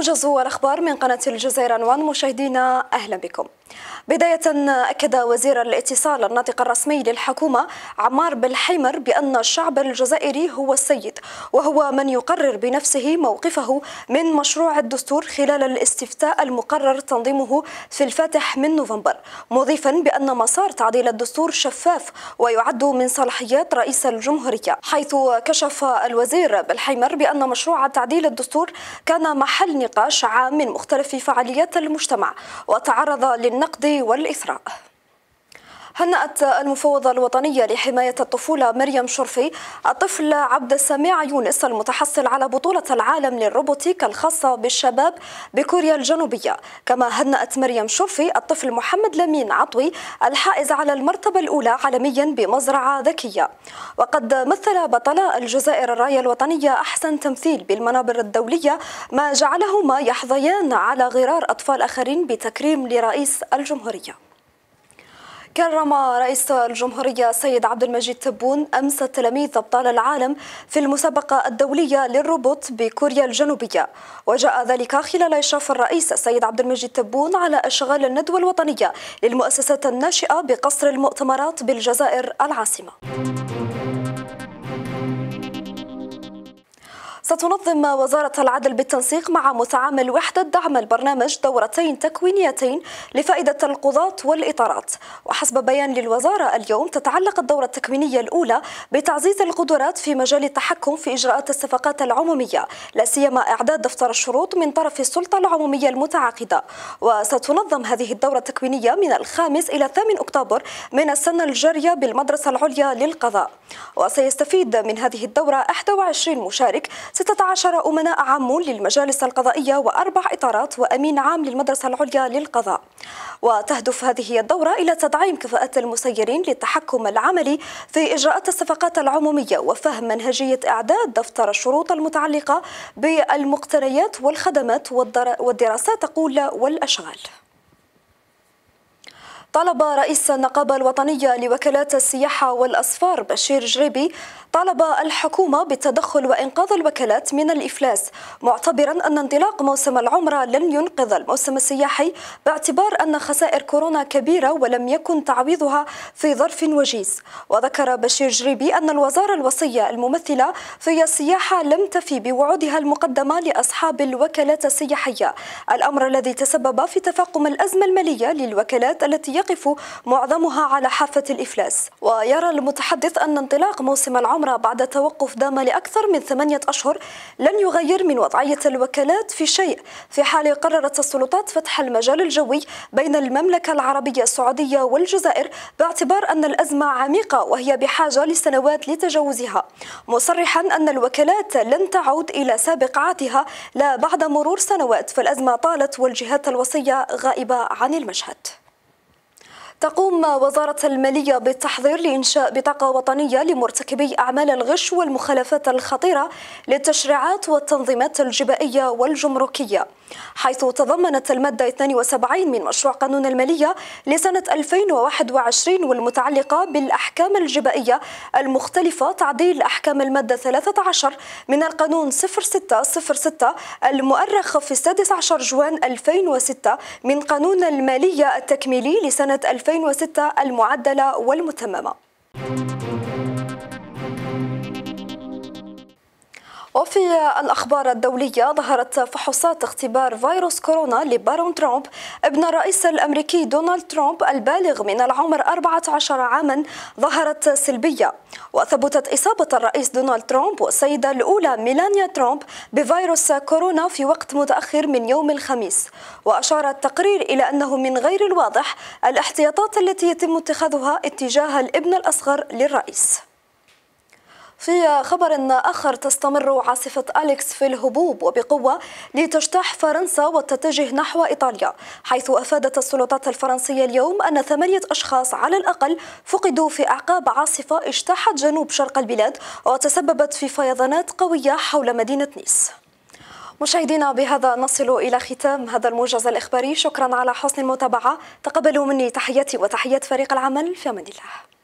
موجز والاخبار من قناة الجزيره عنوان مشاهدينا أهلا بكم بداية أكد وزير الاتصال الناطق الرسمي للحكومة عمار بالحيمر بأن الشعب الجزائري هو السيد وهو من يقرر بنفسه موقفه من مشروع الدستور خلال الاستفتاء المقرر تنظيمه في الفاتح من نوفمبر مضيفا بأن مسار تعديل الدستور شفاف ويعد من صلاحيات رئيس الجمهورية حيث كشف الوزير بالحيمر بأن مشروع تعديل الدستور كان محل نقاش عام من مختلف فعاليات المجتمع وتعرض للنقد والإثراء هنأت المفوضة الوطنية لحماية الطفولة مريم شرفي الطفل عبد السميع يونس المتحصل على بطولة العالم للروبوتيك الخاصة بالشباب بكوريا الجنوبية كما هنأت مريم شرفي الطفل محمد لمين عطوي الحائز على المرتبة الأولى عالميا بمزرعة ذكية وقد مثل بطل الجزائر الراية الوطنية أحسن تمثيل بالمنابر الدولية ما جعلهما يحظيان على غرار أطفال آخرين بتكريم لرئيس الجمهورية كرم رئيس الجمهورية السيد عبد المجيد تبون أمس تلاميذ أبطال العالم في المسابقة الدولية للروبوت بكوريا الجنوبية وجاء ذلك خلال إشراف الرئيس السيد عبد المجيد تبون على أشغال الندوة الوطنية للمؤسسات الناشئة بقصر المؤتمرات بالجزائر العاصمة ستنظم وزارة العدل بالتنسيق مع متعامل وحدة دعم البرنامج دورتين تكوينيتين لفائدة القضاة والإطارات وحسب بيان للوزارة اليوم تتعلق الدورة التكوينية الأولى بتعزيز القدرات في مجال التحكم في إجراءات الصفقات العمومية لا سيما إعداد دفتر الشروط من طرف السلطة العمومية المتعاقدة وستنظم هذه الدورة التكوينية من الخامس إلى 8 أكتوبر من السنة الجارية بالمدرسة العليا للقضاء وسيستفيد من هذه الدورة 21 مشارك 16 أمناء عام للمجالس القضائية وأربع إطارات وأمين عام للمدرسة العليا للقضاء وتهدف هذه الدورة إلى تدعيم كفاءة المسيرين للتحكم العملي في إجراءات الصفقات العمومية وفهم منهجية إعداد دفتر الشروط المتعلقة بالمقتنيات والخدمات والدراسات الأولى والأشغال طلب رئيس النقابة الوطنية لوكالات السياحة والأصفار بشير جريبي طالب الحكومة بالتدخل وإنقاذ الوكالات من الإفلاس معتبرا أن انطلاق موسم العمرة لن ينقذ الموسم السياحي باعتبار أن خسائر كورونا كبيرة ولم يكن تعويضها في ظرف وجيز وذكر بشير جريبي أن الوزارة الوصية الممثلة في السياحة لم تفي بوعودها المقدمة لأصحاب الوكالات السياحية الأمر الذي تسبب في تفاقم الأزمة المالية للوكالات التي يقف معظمها على حافة الإفلاس ويرى المتحدث أن انطلاق موسم العمرة بعد توقف دام لأكثر من ثمانية أشهر لن يغير من وضعية الوكالات في شيء في حال قررت السلطات فتح المجال الجوي بين المملكة العربية السعودية والجزائر باعتبار أن الأزمة عميقة وهي بحاجة لسنوات لتجاوزها مصرحا أن الوكالات لن تعود إلى سابق عادها لا بعد مرور سنوات فالأزمة طالت والجهات الوصية غائبة عن المشهد تقوم وزارة المالية بالتحضير لإنشاء بطاقة وطنية لمرتكبي أعمال الغش والمخالفات الخطيرة للتشريعات والتنظيمات الجبائية والجمركية حيث تضمنت المادة 72 من مشروع قانون المالية لسنة 2021 والمتعلقة بالأحكام الجبائية المختلفة تعديل أحكام المادة 13 من القانون 0606 المؤرخ في 16 جوان 2006 من قانون المالية التكميلي لسنة 2021 2006 المعدلة والمتممة وفي الأخبار الدولية ظهرت فحوصات اختبار فيروس كورونا لبارون ترامب ابن الرئيس الأمريكي دونالد ترامب البالغ من العمر 14 عاما ظهرت سلبية وثبتت إصابة الرئيس دونالد ترامب والسيدة الأولى ميلانيا ترامب بفيروس كورونا في وقت متأخر من يوم الخميس وأشار التقرير إلى أنه من غير الواضح الاحتياطات التي يتم اتخاذها اتجاه الابن الأصغر للرئيس في خبر آخر تستمر عاصفة أليكس في الهبوب وبقوة لتجتاح فرنسا وتتجه نحو إيطاليا حيث أفادت السلطات الفرنسية اليوم أن ثمانية أشخاص على الأقل فقدوا في أعقاب عاصفة اجتاحت جنوب شرق البلاد وتسببت في فيضانات قوية حول مدينة نيس مشاهدينا بهذا نصل إلى ختام هذا الموجز الإخباري شكرا على حسن المتابعة تقبلوا مني تحياتي وتحيات فريق العمل في أمان الله